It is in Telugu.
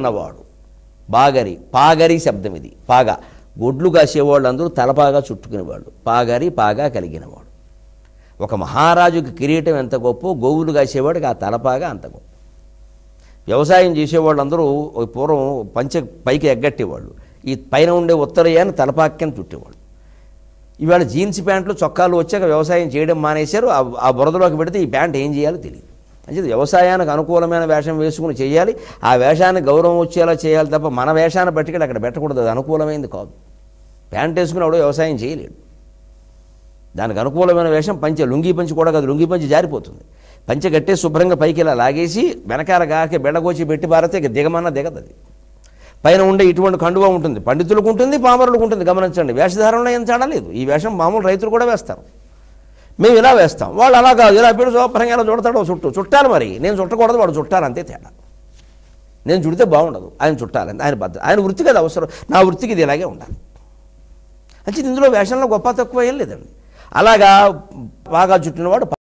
ఉన్నవాడు పాగరి పాగరి శబ్దం ఇది పాగా గొడ్లు కాసేవాళ్ళు అందరూ తలపాగా చుట్టుకునేవాళ్ళు పాగరి పాగా కలిగినవాడు ఒక మహారాజుకి కిరీటం ఎంత గొప్ప గోవులు కాసేవాడికి ఆ తలపాగా అంత గొప్ప వ్యవసాయం చేసేవాళ్ళు అందరూ పూర్వం పంచ పైకి ఎగ్గట్టేవాళ్ళు ఈ పైన ఉండే ఉత్తరయాన్ని తలపాక్యం చుట్టేవాళ్ళు ఇవాళ జీన్స్ ప్యాంట్లు చొక్కాలు వచ్చాక వ్యవసాయం చేయడం మానేశారు ఆ బురదలోకి పెడితే ఈ ప్యాంట్ ఏం చేయాలో తెలియదు అంచేది వ్యవసాయానికి అనుకూలమైన వేషం వేసుకుని చేయాలి ఆ వేషానికి గౌరవం వచ్చేలా చేయాలి తప్ప మన వేషాన్ని బట్టి అక్కడ పెట్టకూడదు అది అనుకూలమైంది కాదు ప్యాంట్ వేసుకుని ఎవడో వ్యవసాయం చేయలేడు దానికి అనుకూలమైన వేషం పంచ లుంగి పంచి కూడా కాదు లుంగి పంచి జారిపోతుంది పంచె గట్టే శుభ్రంగా పైకి ఇలా లాగేసి వెనకాల గాకి బెడగోచి పెట్టి పారితే ఇక దిగమన్నా దిగదు పైన ఉండే ఇటువంటి కండువ ఉంటుంది పండితులకు ఉంటుంది పామరులకు ఉంటుంది గమనించండి వేషధారణలో ఏం చాడలేదు ఈ వేషం మామూలు రైతులు కూడా వేస్తారు మేము ఇలా వేస్తాం వాళ్ళు అలా కాదు ఇలా పెడు శుభ్రంగా ఎలా చూడతాడు చుట్టూ చుట్టాలి మరి నేను చుట్టకూడదు వాడు చుట్టాలి అంతే తేడా నేను చుడితే బాగుండదు ఆయన చుట్టాలి ఆయన బద్ద ఆయన వృత్తికి అది అవసరం నా వృత్తికి ఇది ఇలాగే ఉండాలి అంటే ఇందులో వేషంలో గొప్ప తక్కువ ఏం లేదండి అలాగా బాగా చుట్టినవాడు